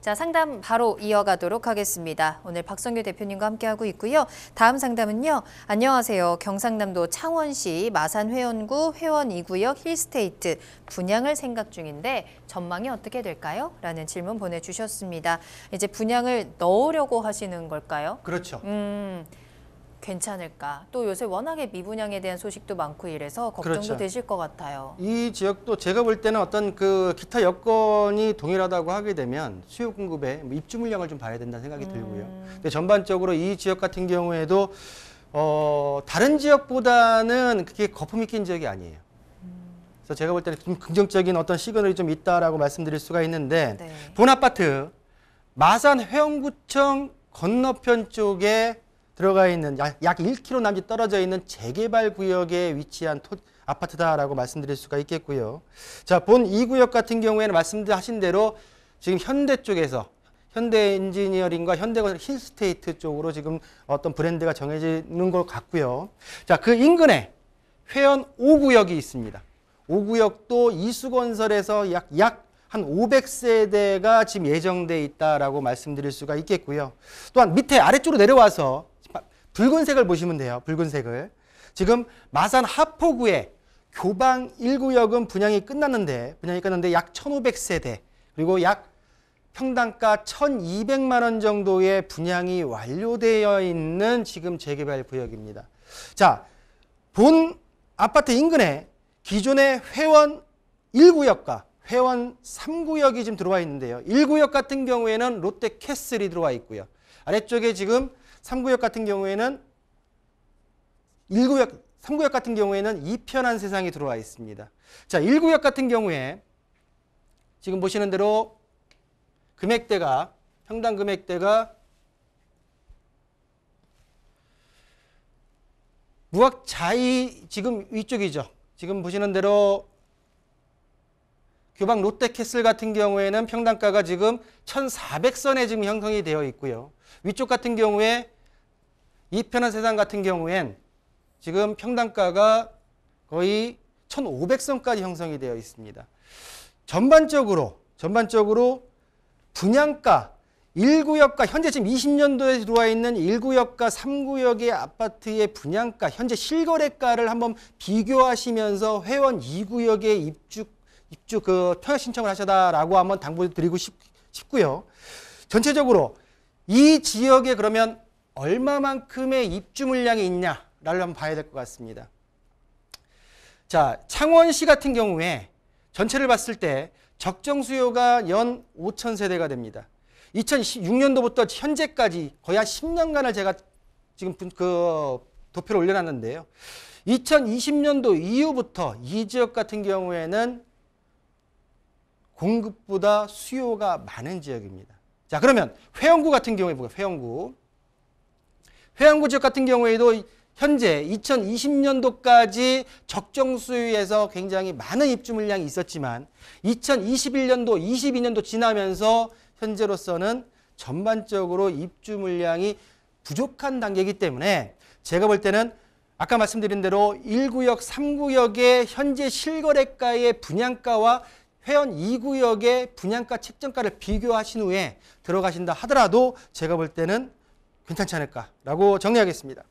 자, 상담 바로 이어가도록 하겠습니다. 오늘 박성규 대표님과 함께하고 있고요. 다음 상담은요. 안녕하세요. 경상남도 창원시 마산 회원구 회원 이구역 힐스테이트 분양을 생각 중인데 전망이 어떻게 될까요? 라는 질문 보내주셨습니다. 이제 분양을 넣으려고 하시는 걸까요? 그렇죠. 음, 괜찮을까? 또 요새 워낙에 미분양에 대한 소식도 많고 이래서 걱정도 그렇죠. 되실 것 같아요. 이 지역도 제가 볼 때는 어떤 그 기타 여건이 동일하다고 하게 되면 수요 공급에 뭐 입주 물량을 좀 봐야 된다는 생각이 음. 들고요. 근데 전반적으로 이 지역 같은 경우에도 어, 다른 지역보다는 그게 거품이 낀 지역이 아니에요. 제가 볼 때는 좀 긍정적인 어떤 시그널이 좀 있다라고 말씀드릴 수가 있는데 네. 본 아파트 마산 회원구청 건너편 쪽에 들어가 있는 약, 1km 남짓 떨어져 있는 재개발 구역에 위치한 토, 아파트다라고 말씀드릴 수가 있겠고요. 자, 본 2구역 같은 경우에는 말씀하신 대로 지금 현대 쪽에서 현대 엔지니어링과 현대 힐스테이트 쪽으로 지금 어떤 브랜드가 정해지는 것 같고요. 자, 그 인근에 회원 5구역이 있습니다. 5구역도 이수건설에서 약, 약 한 500세대가 지금 예정돼 있다라고 말씀드릴 수가 있겠고요. 또한 밑에 아래쪽으로 내려와서 붉은색을 보시면 돼요. 붉은색을. 지금 마산 하포구에 교방 1구역은 분양이 끝났는데 분양이 끝났는데 약 1,500세대 그리고 약 평당가 1,200만 원 정도의 분양이 완료되어 있는 지금 재개발 구역입니다. 자, 본 아파트 인근에 기존의 회원 1구역과 회원 3구역이 지금 들어와 있는데요. 1구역 같은 경우에는 롯데캐슬이 들어와 있고요. 아래쪽에 지금 3구역 같은 경우에는 1구역, 3구역 같은 경우에는 이편한 세상이 들어와 있습니다. 자, 1구역 같은 경우에 지금 보시는 대로 금액대가 평당 금액대가 무학 자이 지금 위쪽이죠. 지금 보시는 대로 교방 롯데캐슬 같은 경우에는 평당가가 지금 1,400선에 지금 형성이 되어 있고요. 위쪽 같은 경우에 이편한 세상 같은 경우엔 지금 평당가가 거의 1,500선까지 형성이 되어 있습니다. 전반적으로 전반적으로 분양가 1구역과 현재 지금 20년도에 들어와 있는 1구역과 3구역의 아파트의 분양가 현재 실거래가를 한번 비교하시면서 회원 2구역의 입주 입주 그 토약 신청을 하셔다라고 한번 당부드리고 싶, 싶고요. 전체적으로 이 지역에 그러면 얼마만큼의 입주 물량이 있냐를 한번 봐야 될 것 같습니다. 자, 창원시 같은 경우에 전체를 봤을 때 적정 수요가 연 5천 세대가 됩니다. 2 0 1 6년도부터 현재까지 거의 한 10년간을 제가 지금 그 도표를 올려놨는데요. 2020년도 이후부터 이 지역 같은 경우에는 공급보다 수요가 많은 지역입니다. 자, 그러면 회원구 같은 경우에 보요 회원구. 회원구 지역 같은 경우에도 현재 2020년도까지 적정 수요에서 굉장히 많은 입주 물량이 있었지만 2021년도, 22년도 지나면서 현재로서는 전반적으로 입주 물량이 부족한 단계이기 때문에 제가 볼 때는 아까 말씀드린 대로 1구역, 3구역의 현재 실거래가의 분양가와 회원 2구역의 분양가 책정가를 비교하신 후에 들어가신다 하더라도 제가 볼 때는 괜찮지 않을까라고 정리하겠습니다.